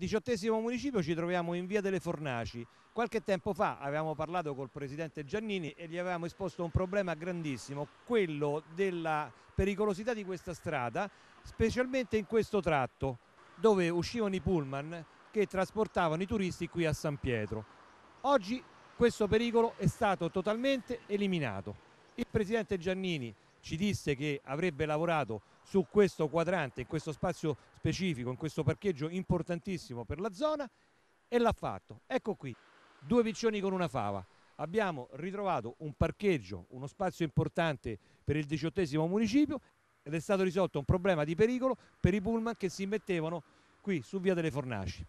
diciottesimo municipio ci troviamo in via delle Fornaci. Qualche tempo fa avevamo parlato col presidente Giannini e gli avevamo esposto un problema grandissimo, quello della pericolosità di questa strada, specialmente in questo tratto dove uscivano i pullman che trasportavano i turisti qui a San Pietro. Oggi questo pericolo è stato totalmente eliminato. Il presidente Giannini ci disse che avrebbe lavorato su questo quadrante, in questo spazio specifico, in questo parcheggio importantissimo per la zona e l'ha fatto. Ecco qui, due piccioni con una fava. Abbiamo ritrovato un parcheggio, uno spazio importante per il diciottesimo municipio ed è stato risolto un problema di pericolo per i pullman che si mettevano qui su via delle Fornaci.